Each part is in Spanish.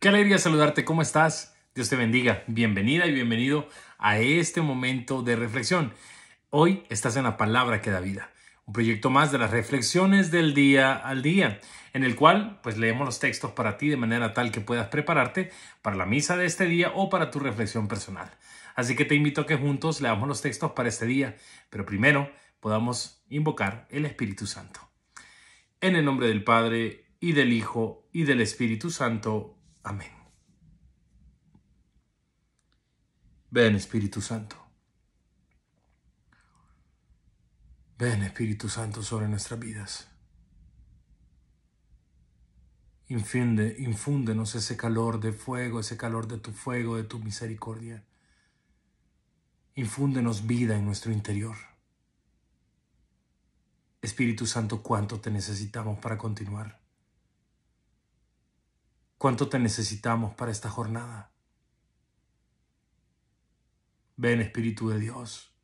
Qué alegría saludarte, ¿cómo estás? Dios te bendiga, bienvenida y bienvenido a este momento de reflexión. Hoy estás en la palabra que da vida, un proyecto más de las reflexiones del día al día, en el cual pues leemos los textos para ti de manera tal que puedas prepararte para la misa de este día o para tu reflexión personal. Así que te invito a que juntos leamos los textos para este día, pero primero podamos invocar el Espíritu Santo. En el nombre del Padre, y del Hijo, y del Espíritu Santo. Amén. Ven Espíritu Santo. Ven Espíritu Santo sobre nuestras vidas. Infunde, infúndenos ese calor de fuego, ese calor de tu fuego, de tu misericordia. Infúndenos vida en nuestro interior. Espíritu Santo, cuánto te necesitamos para continuar cuánto te necesitamos para esta jornada. Ven Espíritu de Dios,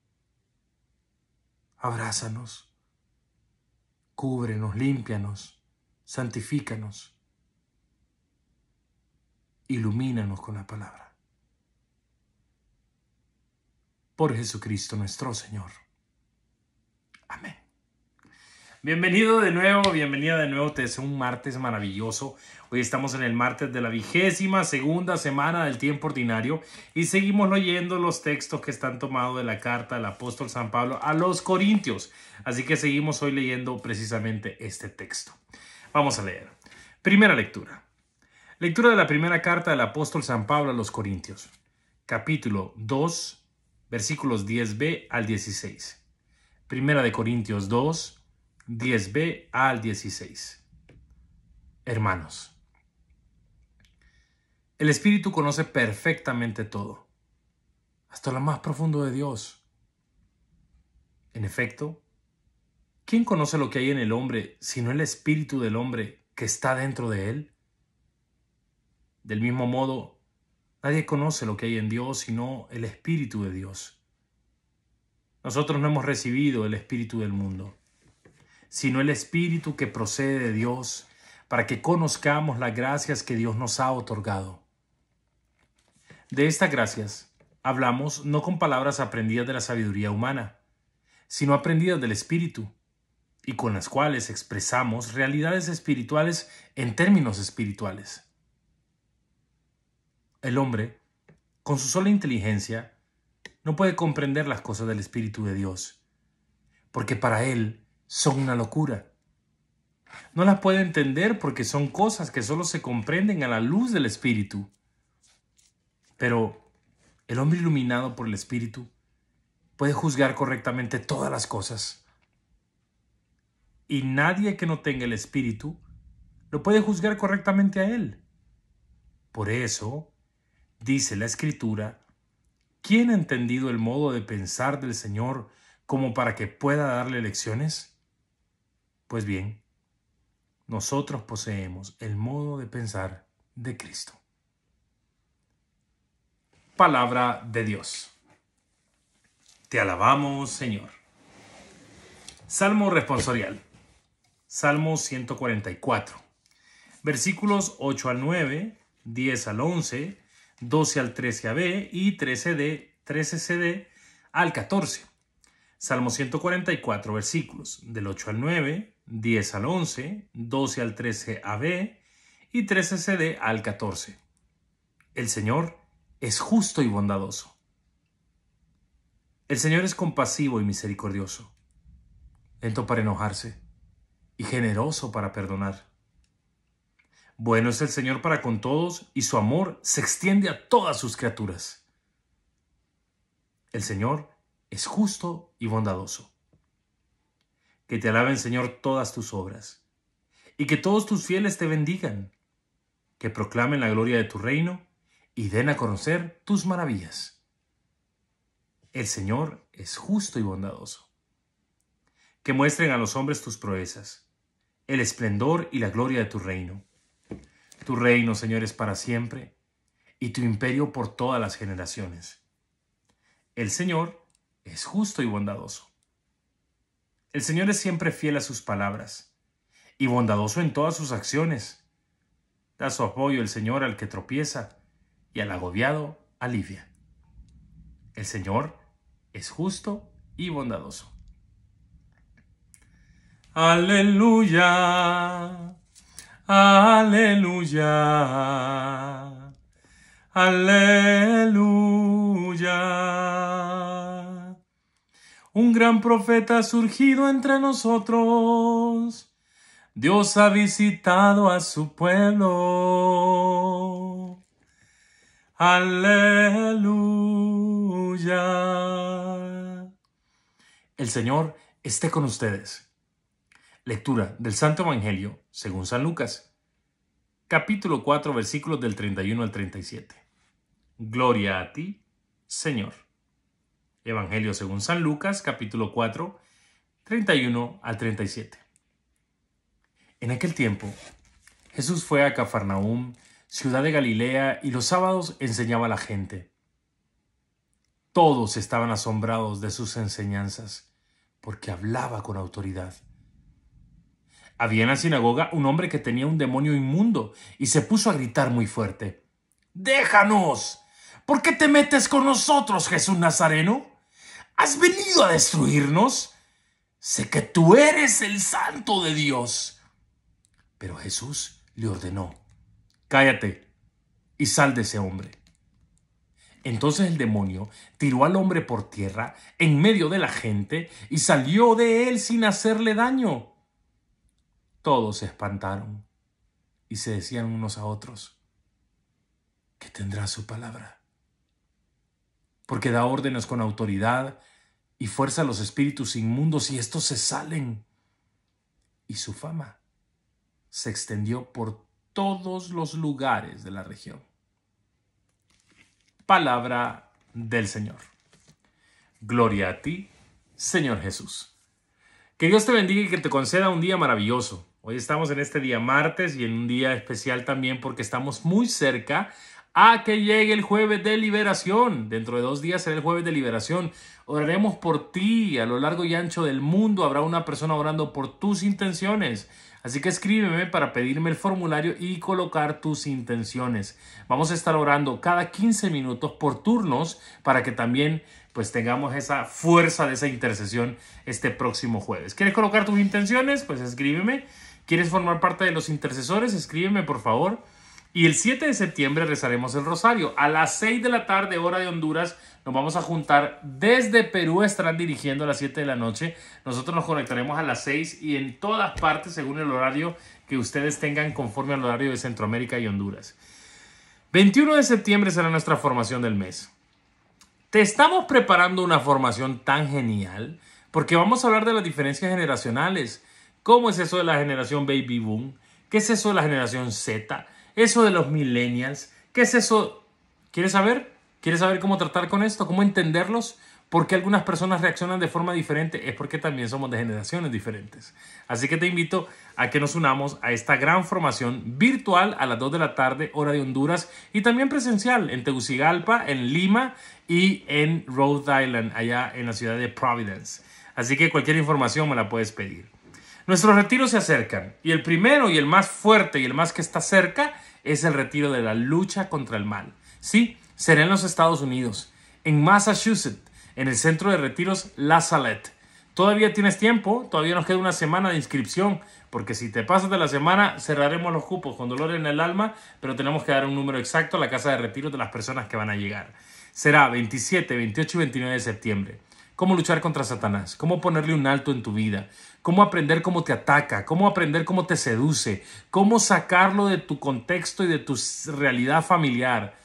abrázanos, cúbrenos, límpianos, santifícanos, ilumínanos con la palabra. Por Jesucristo nuestro Señor. Bienvenido de nuevo, bienvenida de nuevo. Te deseo un martes maravilloso. Hoy estamos en el martes de la vigésima segunda semana del tiempo ordinario y seguimos leyendo los textos que están tomados de la carta del apóstol San Pablo a los Corintios. Así que seguimos hoy leyendo precisamente este texto. Vamos a leer. Primera lectura. Lectura de la primera carta del apóstol San Pablo a los Corintios, capítulo 2, versículos 10b al 16. Primera de Corintios 2 10b al 16. Hermanos, el Espíritu conoce perfectamente todo, hasta lo más profundo de Dios. En efecto, ¿quién conoce lo que hay en el hombre sino el Espíritu del hombre que está dentro de él? Del mismo modo, nadie conoce lo que hay en Dios sino el Espíritu de Dios. Nosotros no hemos recibido el Espíritu del mundo, sino el Espíritu que procede de Dios, para que conozcamos las gracias que Dios nos ha otorgado. De estas gracias hablamos no con palabras aprendidas de la sabiduría humana, sino aprendidas del Espíritu, y con las cuales expresamos realidades espirituales en términos espirituales. El hombre, con su sola inteligencia, no puede comprender las cosas del Espíritu de Dios, porque para él son una locura. No las puede entender porque son cosas que solo se comprenden a la luz del Espíritu. Pero el hombre iluminado por el Espíritu puede juzgar correctamente todas las cosas. Y nadie que no tenga el Espíritu lo puede juzgar correctamente a él. Por eso, dice la Escritura, ¿quién ha entendido el modo de pensar del Señor como para que pueda darle lecciones? Pues bien, nosotros poseemos el modo de pensar de Cristo. Palabra de Dios. Te alabamos, Señor. Salmo responsorial. Salmo 144. Versículos 8 al 9, 10 al 11, 12 al 13b a y 13 13cd al 14. Salmo 144, versículos del 8 al 9, 10 al 11, 12 al 13 AB y 13 CD al 14. El Señor es justo y bondadoso. El Señor es compasivo y misericordioso, lento para enojarse y generoso para perdonar. Bueno es el Señor para con todos y su amor se extiende a todas sus criaturas. El Señor es justo y bondadoso. Que te alaben, Señor, todas tus obras. Y que todos tus fieles te bendigan. Que proclamen la gloria de tu reino y den a conocer tus maravillas. El Señor es justo y bondadoso. Que muestren a los hombres tus proezas, el esplendor y la gloria de tu reino. Tu reino, Señor, es para siempre y tu imperio por todas las generaciones. El Señor es justo y bondadoso. El Señor es siempre fiel a sus palabras y bondadoso en todas sus acciones. Da su apoyo el Señor al que tropieza y al agobiado alivia. El Señor es justo y bondadoso. Aleluya, aleluya, aleluya. gran profeta ha surgido entre nosotros. Dios ha visitado a su pueblo. Aleluya. El Señor esté con ustedes. Lectura del Santo Evangelio según San Lucas, capítulo 4, versículos del 31 al 37. Gloria a ti, Señor. Evangelio según San Lucas capítulo 4, 31 al 37. En aquel tiempo, Jesús fue a Cafarnaúm, ciudad de Galilea, y los sábados enseñaba a la gente. Todos estaban asombrados de sus enseñanzas, porque hablaba con autoridad. Había en la sinagoga un hombre que tenía un demonio inmundo y se puso a gritar muy fuerte. Déjanos. ¿Por qué te metes con nosotros, Jesús Nazareno? venido a destruirnos? Sé que tú eres el santo de Dios. Pero Jesús le ordenó, cállate y sal de ese hombre. Entonces el demonio tiró al hombre por tierra en medio de la gente y salió de él sin hacerle daño. Todos se espantaron y se decían unos a otros, que tendrá su palabra? Porque da órdenes con autoridad y fuerza a los espíritus inmundos y estos se salen. Y su fama se extendió por todos los lugares de la región. Palabra del Señor. Gloria a ti, Señor Jesús. Que Dios te bendiga y que te conceda un día maravilloso. Hoy estamos en este día martes y en un día especial también porque estamos muy cerca a que llegue el jueves de liberación. Dentro de dos días será el jueves de liberación. Oraremos por ti a lo largo y ancho del mundo. Habrá una persona orando por tus intenciones. Así que escríbeme para pedirme el formulario y colocar tus intenciones. Vamos a estar orando cada 15 minutos por turnos para que también pues tengamos esa fuerza de esa intercesión este próximo jueves. ¿Quieres colocar tus intenciones? Pues escríbeme. ¿Quieres formar parte de los intercesores? Escríbeme por favor. Y el 7 de septiembre rezaremos el rosario. A las 6 de la tarde, hora de Honduras, nos vamos a juntar desde Perú. Estarán dirigiendo a las 7 de la noche. Nosotros nos conectaremos a las 6 y en todas partes, según el horario que ustedes tengan conforme al horario de Centroamérica y Honduras. 21 de septiembre será nuestra formación del mes. Te estamos preparando una formación tan genial porque vamos a hablar de las diferencias generacionales. ¿Cómo es eso de la generación baby boom? ¿Qué es eso de la generación Z? Eso de los millennials, ¿qué es eso? ¿Quieres saber? ¿Quieres saber cómo tratar con esto? ¿Cómo entenderlos? ¿Por qué algunas personas reaccionan de forma diferente? Es porque también somos de generaciones diferentes. Así que te invito a que nos unamos a esta gran formación virtual a las 2 de la tarde, hora de Honduras, y también presencial en Tegucigalpa, en Lima y en Rhode Island, allá en la ciudad de Providence. Así que cualquier información me la puedes pedir. Nuestros retiros se acercan y el primero y el más fuerte y el más que está cerca es el retiro de la lucha contra el mal. Sí, será en los Estados Unidos, en Massachusetts, en el centro de retiros La Salette. Todavía tienes tiempo, todavía nos queda una semana de inscripción, porque si te pasas de la semana cerraremos los cupos con dolor en el alma, pero tenemos que dar un número exacto a la casa de retiros de las personas que van a llegar. Será 27, 28 y 29 de septiembre cómo luchar contra Satanás, cómo ponerle un alto en tu vida, cómo aprender cómo te ataca, cómo aprender cómo te seduce, cómo sacarlo de tu contexto y de tu realidad familiar.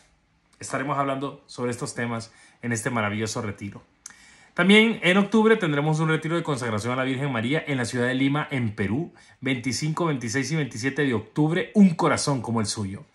Estaremos hablando sobre estos temas en este maravilloso retiro. También en octubre tendremos un retiro de consagración a la Virgen María en la ciudad de Lima, en Perú, 25, 26 y 27 de octubre, un corazón como el suyo.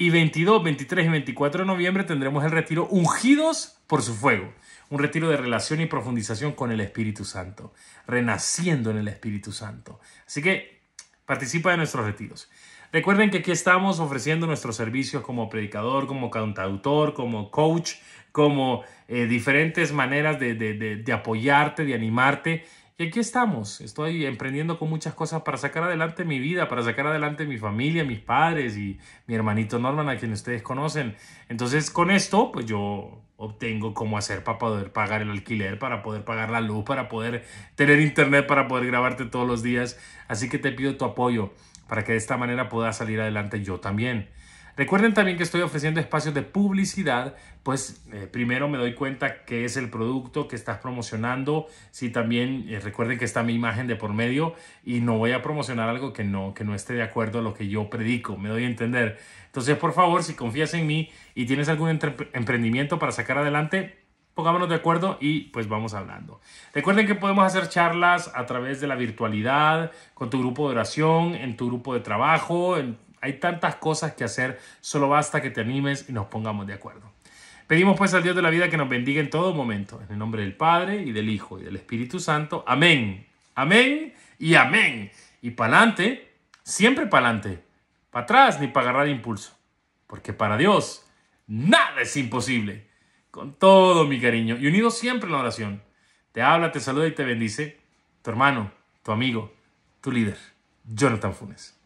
Y 22, 23 y 24 de noviembre tendremos el retiro ungidos por su fuego. Un retiro de relación y profundización con el Espíritu Santo. Renaciendo en el Espíritu Santo. Así que participa de nuestros retiros. Recuerden que aquí estamos ofreciendo nuestros servicios como predicador, como cantautor, como coach, como eh, diferentes maneras de apoyarte, de animarte y aquí estamos, estoy emprendiendo con muchas cosas para sacar adelante mi vida, para sacar adelante mi familia, mis padres y mi hermanito Norman, a quien ustedes conocen. Entonces con esto, pues yo obtengo cómo hacer para poder pagar el alquiler, para poder pagar la luz, para poder tener internet, para poder grabarte todos los días. Así que te pido tu apoyo para que de esta manera pueda salir adelante yo también. Recuerden también que estoy ofreciendo espacios de publicidad, pues eh, primero me doy cuenta que es el producto que estás promocionando, si también eh, recuerden que está mi imagen de por medio y no voy a promocionar algo que no, que no esté de acuerdo a lo que yo predico, me doy a entender. Entonces, por favor, si confías en mí y tienes algún emprendimiento para sacar adelante, pongámonos de acuerdo y pues vamos hablando. Recuerden que podemos hacer charlas a través de la virtualidad, con tu grupo de oración, en tu grupo de trabajo, en hay tantas cosas que hacer, solo basta que te animes y nos pongamos de acuerdo. Pedimos pues al Dios de la vida que nos bendiga en todo momento, en el nombre del Padre y del Hijo y del Espíritu Santo. Amén, amén y amén. Y para adelante, siempre para adelante. para atrás ni para agarrar impulso, porque para Dios nada es imposible. Con todo mi cariño y unido siempre en la oración. Te habla, te saluda y te bendice tu hermano, tu amigo, tu líder, Jonathan Funes.